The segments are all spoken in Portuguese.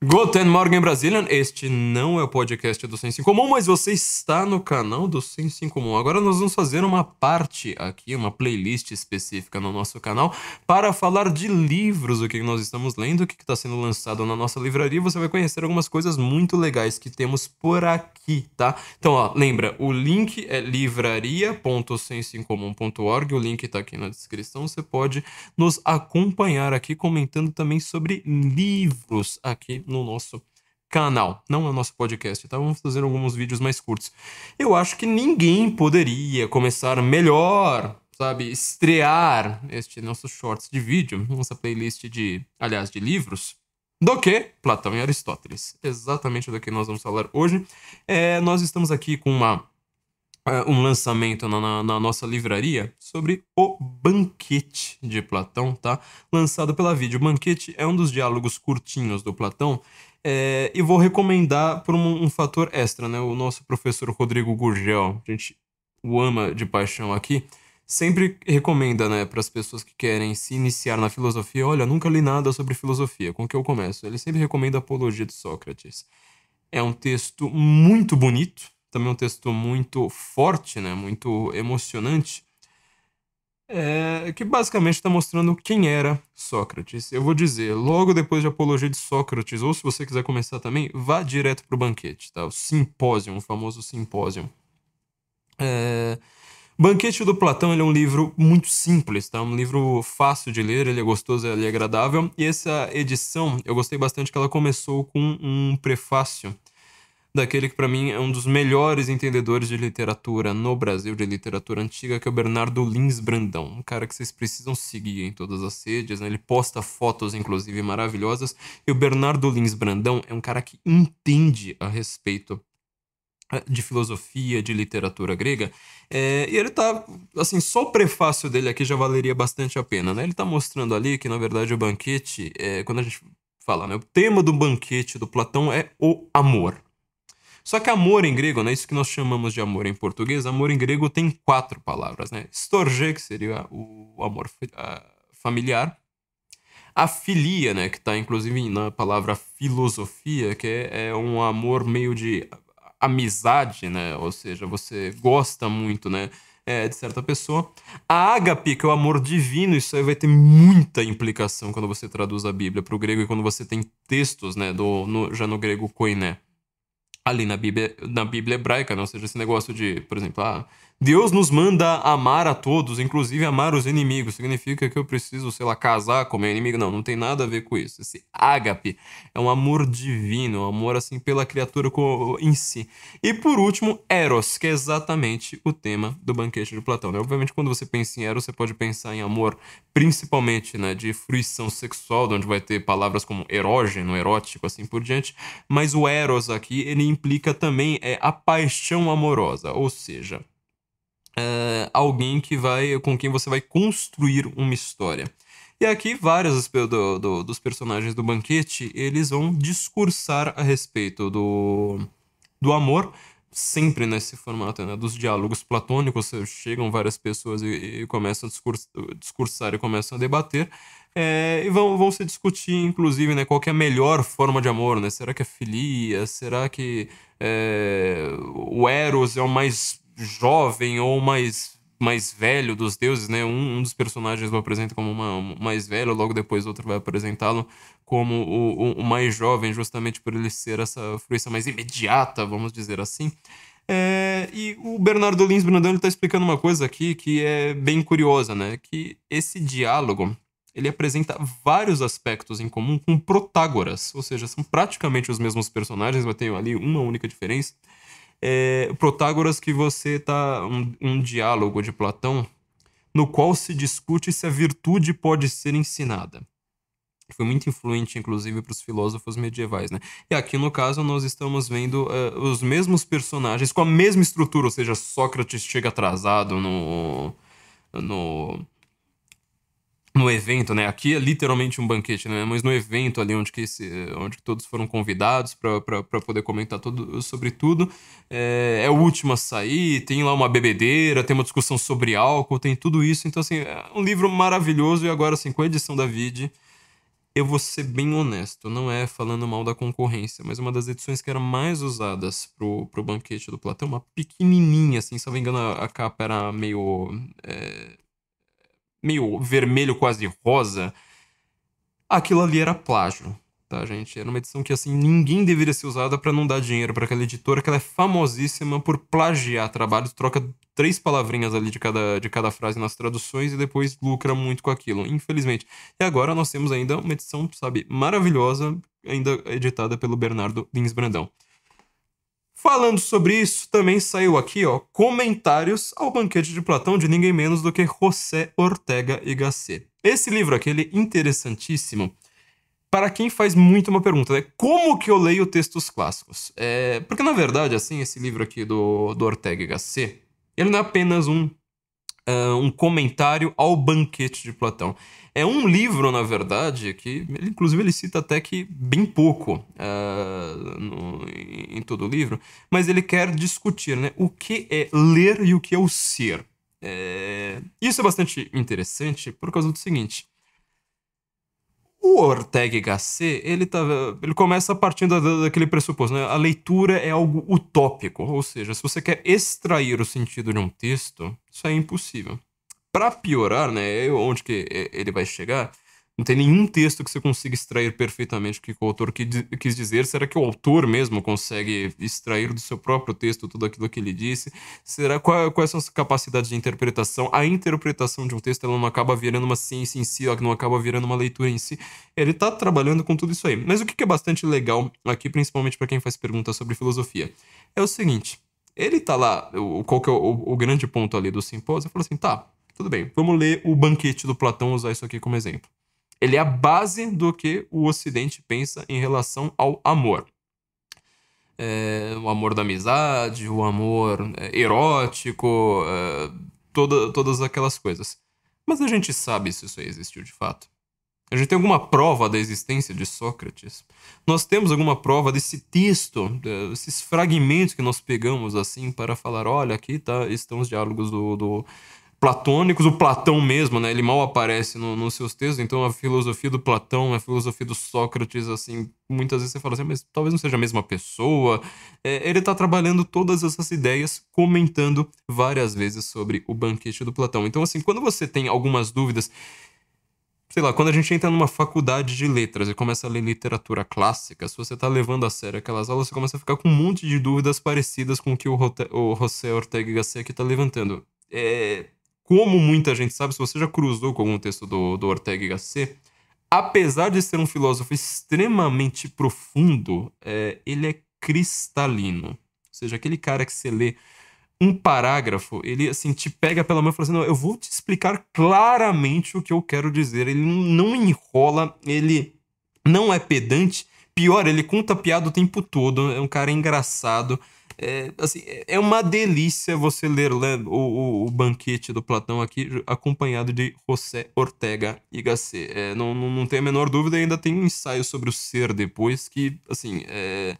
Guten Morgen Brasilian, este não é o podcast do Senso Comum, mas você está no canal do Senso Comum. Agora nós vamos fazer uma parte aqui, uma playlist específica no nosso canal para falar de livros, o que nós estamos lendo, o que está sendo lançado na nossa livraria. Você vai conhecer algumas coisas muito legais que temos por aqui, tá? Então, ó, lembra, o link é livraria.sensoincomum.org, o link está aqui na descrição. Você pode nos acompanhar aqui comentando também sobre livros aqui no nosso canal, não é o nosso podcast, tá? Vamos fazer alguns vídeos mais curtos. Eu acho que ninguém poderia começar melhor, sabe, estrear este nosso shorts de vídeo, nossa playlist de, aliás, de livros, do que Platão e Aristóteles. Exatamente do que nós vamos falar hoje. É, nós estamos aqui com uma é, um lançamento na, na, na, nossa livraria sobre O Banquete de Platão, tá? Lançado pela Vídeo. O Banquete é um dos diálogos curtinhos do Platão. É, e vou recomendar por um, um, fator extra, né? O nosso professor Rodrigo Gurgel, a gente o ama de paixão aqui, sempre recomenda, né, para as pessoas que querem se iniciar na filosofia: olha, nunca li nada sobre filosofia, com que eu começo? Ele sempre recomenda a Apologia de Sócrates. É um texto muito bonito, também um texto muito forte, né? muito emocionante, é, que basicamente está mostrando quem era Sócrates. Eu vou dizer, logo depois de Apologia de Sócrates, ou se você quiser começar também, vá direto para o banquete, tá? o simpósio, o famoso simpósio. É... Banquete do Platão é um livro muito simples, tá? um livro fácil de ler, ele é gostoso, ele é agradável. E essa edição, eu gostei bastante que ela começou com um prefácio daquele que para mim é um dos melhores entendedores de literatura no Brasil, de literatura antiga, que é o Bernardo Lins Brandão, um cara que vocês precisam seguir em todas as redes, né? ele posta fotos inclusive maravilhosas, e o Bernardo Lins Brandão é um cara que entende a respeito eh, de filosofia, de literatura grega, é, e ele tá, assim, só o prefácio dele aqui já valeria bastante a pena, né? Ele tá mostrando ali que, na verdade, o banquete, é, quando a gente fala, né? O tema do banquete do Platão é o amor. Só que amor em grego, né, isso que nós chamamos de amor em português, amor em grego tem quatro palavras, né? Storge, que seria o amor familiar. A filia, né, que está inclusive na palavra filosofia, que é, é um amor meio de amizade, né? Ou seja, você gosta muito, né? É, de certa pessoa. A ágape, que é o amor divino, isso aí vai ter muita implicação quando você traduz a Bíblia para o grego e quando você tem textos, né, do, no, já no grego koiné ali na Bíblia, na Bíblia hebraica, não? Né? Ou seja, esse negócio de, por exemplo, ah, Deus nos manda amar a todos, inclusive amar os inimigos. Significa que eu preciso, sei lá, casar com meu inimigo. Não, não tem nada a ver com isso. Esse ágape é um amor divino, um amor assim pela criatura em si. E por último, Eros, que é exatamente o tema do banquete de Platão. Né? Obviamente, quando você pensa em Eros, você pode pensar em amor principalmente né, de fruição sexual, onde vai ter palavras como erógeno, erótico, assim por diante. Mas o Eros aqui, ele implica também é, a paixão amorosa, ou seja, eh, alguém que vai com quem você vai construir uma história. E aqui vários do, do, dos personagens do banquete eles vão discursar a respeito do, do amor, sempre nesse formato né, dos diálogos platônicos, chegam várias pessoas e, e começam a discursar e começam a debater, é, e vão, vão se discutir, inclusive, né, qual é a melhor forma de amor, né? Será que é filia? Será que é, o Eros é o mais jovem ou mais mais velho dos deuses, né? Um, um dos personagens o apresenta como uma, um mais velho, logo depois outro vai apresentá-lo como o, o, o, mais jovem, justamente por ele ser essa fruição mais imediata, vamos dizer assim. É, e o Bernardo Lins Brandão está explicando uma coisa aqui que é bem curiosa, né? Que esse diálogo ele apresenta vários aspectos em comum com Protágoras, ou seja, são praticamente os mesmos personagens, mas tem ali uma única diferença é, Protágoras que você está um, um diálogo de Platão no qual se discute se a virtude pode ser ensinada. Foi muito influente, inclusive, para os filósofos medievais. Né? E aqui, no caso, nós estamos vendo uh, os mesmos personagens com a mesma estrutura, ou seja, Sócrates chega atrasado no, no, no evento, né? Aqui é literalmente um banquete, né? Mas no evento ali onde que esse, onde todos foram convidados para poder comentar sobre tudo, é, é o último a sair, tem lá uma bebedeira, tem uma discussão sobre álcool, tem tudo isso. Então, assim, é um livro maravilhoso e agora, assim, com a edição da Vide, eu vou ser bem honesto, não é falando mal da concorrência, mas é uma das edições que era mais usadas pro, pro banquete do Platão, uma pequenininha, assim, se não me engano a, a capa era meio... É meio vermelho, quase rosa, aquilo ali era plágio, tá, gente? Era uma edição que, assim, ninguém deveria ser usada para não dar dinheiro para aquela editora, que ela é famosíssima por plagiar trabalhos, troca três palavrinhas ali de cada, de cada frase nas traduções e depois lucra muito com aquilo, infelizmente. E agora nós temos ainda uma edição, sabe, maravilhosa, ainda editada pelo Bernardo Lins Brandão. Falando sobre isso, também saiu aqui, ó, comentários ao banquete de Platão de ninguém menos do que José Ortega e Gasset. Esse livro aqui, ele é interessantíssimo para quem faz muito uma pergunta, né? Como que eu leio textos clássicos? É, porque, na verdade, assim, esse livro aqui do, do Ortega e Gasset, ele não é apenas um, uh, um comentário ao banquete de Platão. É um livro, na verdade, que, ele, inclusive, ele cita até que bem pouco uh, no, em todo o livro, mas ele quer discutir né, o que é ler e o que é o ser. É... Isso é bastante interessante por causa do seguinte. O Ortega C, Gasset, ele, tá, ele começa partindo da, daquele pressuposto, né? A leitura é algo utópico, ou seja, se você quer extrair o sentido de um texto, isso é impossível. Para piorar, né, onde que é, ele vai chegar, não tem nenhum texto que você consiga extrair perfeitamente o que o autor quis dizer. Será que o autor mesmo consegue extrair do seu próprio texto tudo aquilo que ele disse? Será quais são as capacidades de interpretação? A interpretação de um texto ela não acaba virando uma ciência em si, ela não acaba virando uma leitura em si. Ele está trabalhando com tudo isso aí. Mas o que é bastante legal aqui, principalmente para quem faz perguntas sobre filosofia, é o seguinte. Ele tá lá, o, qual que é o, o grande ponto ali do simpósio? Ele falou assim: tá, tudo bem, vamos ler o banquete do Platão, usar isso aqui como exemplo. Ele é a base do que o Ocidente pensa em relação ao amor. É, o amor da amizade, o amor é, erótico, é, toda, todas aquelas coisas. Mas a gente sabe se isso existiu de fato. A gente tem alguma prova da existência de Sócrates? Nós temos alguma prova desse texto, desses fragmentos que nós pegamos assim para falar, olha, aqui tá, estão os diálogos do, do platônicos, o Platão mesmo, né? Ele mal aparece no, nos seus textos, então a filosofia do Platão, a filosofia do Sócrates, assim, muitas vezes você fala assim, ah, mas talvez não seja a mesma pessoa. É, ele está trabalhando todas essas ideias, comentando várias vezes sobre o banquete do Platão. Então, assim, quando você tem algumas dúvidas, sei lá, quando a gente entra numa faculdade de letras e começa a ler literatura clássica, se você está levando a sério aquelas aulas, você começa a ficar com um monte de dúvidas parecidas com o que o, Rote o José Ortega Gasset aqui está levantando. É, como muita gente sabe, se você já cruzou com algum texto do, do Ortega y Gasset, apesar de ser um filósofo extremamente profundo, é, ele é cristalino. Ou seja, aquele cara que você lê um parágrafo, ele assim te pega pela mão e fala assim: Não, eu vou te explicar claramente o que eu quero dizer. Ele não enrola, ele não é pedante. Pior, ele conta piada o tempo todo, é um cara engraçado. É, assim, é, é uma delícia você ler o, o, o, banquete do Platão aqui, acompanhado de José Ortega e Gasset. É, não, não, não tem a menor dúvida, ainda tem um ensaio sobre o ser depois, que, assim, é,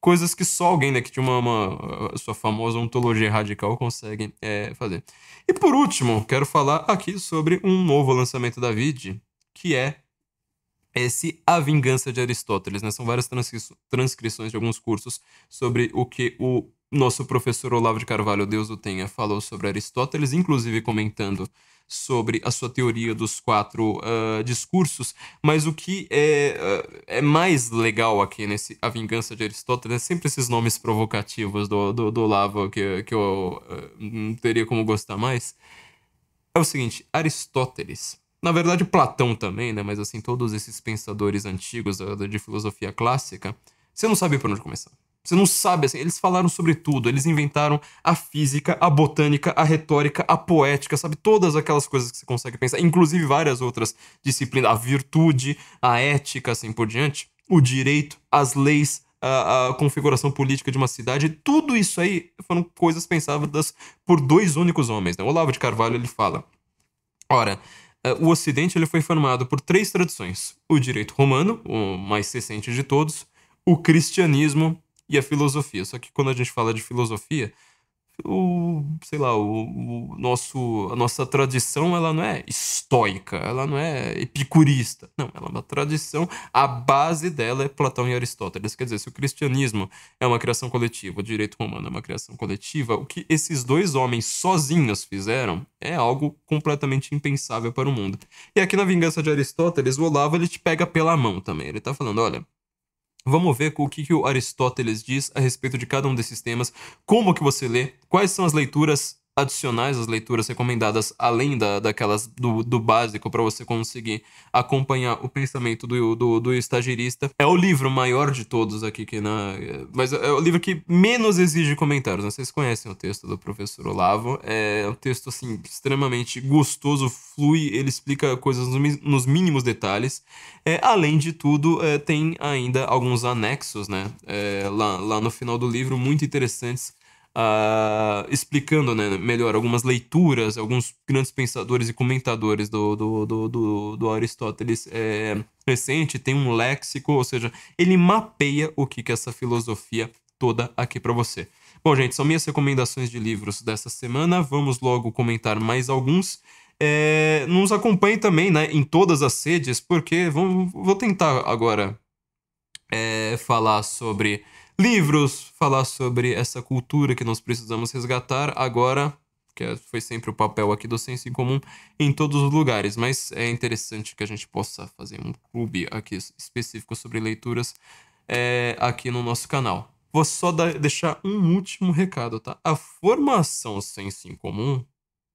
coisas que só alguém, né, que tinha uma, uma sua famosa ontologia radical consegue é, fazer. E por último, quero falar aqui sobre um novo lançamento da VID, que é esse A Vingança de Aristóteles. Né? São várias transcrições de alguns cursos sobre o que o nosso professor Olavo de Carvalho, Deus o tenha, falou sobre Aristóteles, inclusive comentando sobre a sua teoria dos quatro uh, discursos. Mas o que é, uh, é mais legal aqui nesse A Vingança de Aristóteles é sempre esses nomes provocativos do, do, do Olavo que, que eu uh, não teria como gostar mais. É o seguinte, Aristóteles na verdade, Platão também, né? Mas assim, todos esses pensadores antigos de filosofia clássica, você não sabe por onde começar. Você não sabe, assim, eles falaram sobre tudo, eles inventaram a física, a botânica, a retórica, a poética, sabe? Todas aquelas coisas que você consegue pensar, inclusive várias outras disciplinas, a virtude, a ética, assim por diante, o direito, as leis, a, a configuração política de uma cidade, tudo isso aí foram coisas pensadas por dois únicos homens, né? O Olavo de Carvalho, ele fala, ora, é, o Ocidente ele foi formado por três tradições: o direito romano, o mais recente de todos, o cristianismo e a filosofia. Só que quando a gente fala de filosofia, o, sei lá, o, o, nosso, a nossa tradição ela não é estoica, ela não é epicurista. Não, ela é uma tradição, a base dela é Platão e Aristóteles. Quer dizer, se o cristianismo é uma criação coletiva, o direito romano é uma criação coletiva, o que esses dois homens sozinhos fizeram é algo completamente impensável para o mundo. E aqui na Vingança de Aristóteles, o Olavo ele te pega pela mão também. Ele tá falando, olha, Vamos ver o que, que o Aristóteles diz a respeito de cada um desses temas, como que você lê, quais são as leituras adicionais às leituras recomendadas, além da, daquelas do, do básico, para você conseguir acompanhar o pensamento do, do, do estagirista. É o livro maior de todos aqui, que na, né, mas é o livro que menos exige comentários. Né? Vocês conhecem o texto do professor Olavo. É um texto assim, extremamente gostoso, flui, ele explica coisas nos mínimos detalhes. É, além de tudo, é, tem ainda alguns anexos né? É, lá, lá no final do livro, muito interessantes uh, explicando né, melhor algumas leituras, alguns grandes pensadores e comentadores do, do, do, do, do Aristóteles é, recente, tem um léxico, ou seja, ele mapeia o que, que é essa filosofia toda aqui para você. Bom, gente, são minhas recomendações de livros dessa semana. Vamos logo comentar mais alguns. É, nos acompanhe também né, em todas as sedes, porque vamos, vou tentar agora é, falar sobre livros, falar sobre essa cultura que nós precisamos resgatar agora, que é, foi sempre o papel aqui do Senso em Comum, em todos os lugares, mas é interessante que a gente possa fazer um clube aqui específico sobre leituras é, aqui no nosso canal. Vou só deixar um último recado, tá? A formação Senso em Comum,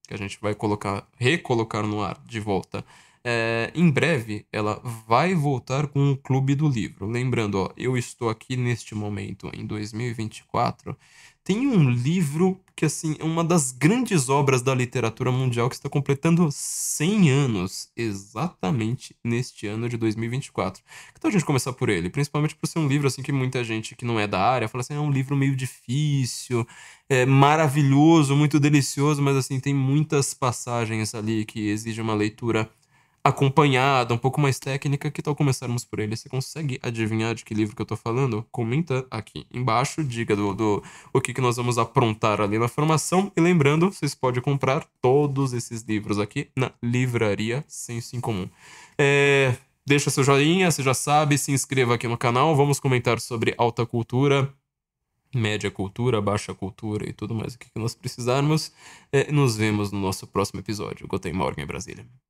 que a gente vai colocar, recolocar no ar de volta é, em breve, ela vai voltar com o Clube do Livro. Lembrando, ó, eu estou aqui neste momento, em 2024. Tem um livro que, assim, é uma das grandes obras da literatura mundial que está completando 100 anos, exatamente neste ano de 2024. Então a gente começar por ele, principalmente por ser um livro, assim, que muita gente que não é da área fala assim, ah, é um livro meio difícil, é maravilhoso, muito delicioso, mas, assim, tem muitas passagens ali que exigem uma leitura acompanhada, um pouco mais técnica, que tal começarmos por ele? Você consegue adivinhar de que livro que eu tô falando? Comenta aqui embaixo, diga do, do o que, que nós vamos aprontar ali na formação. E lembrando, vocês podem comprar todos esses livros aqui na Livraria Senso em Comum. É, deixa seu joinha, você já sabe, se inscreva aqui no canal, vamos comentar sobre alta cultura, média cultura, baixa cultura e tudo mais o que nós precisarmos. É, nos vemos no nosso próximo episódio. Guten em Brasília.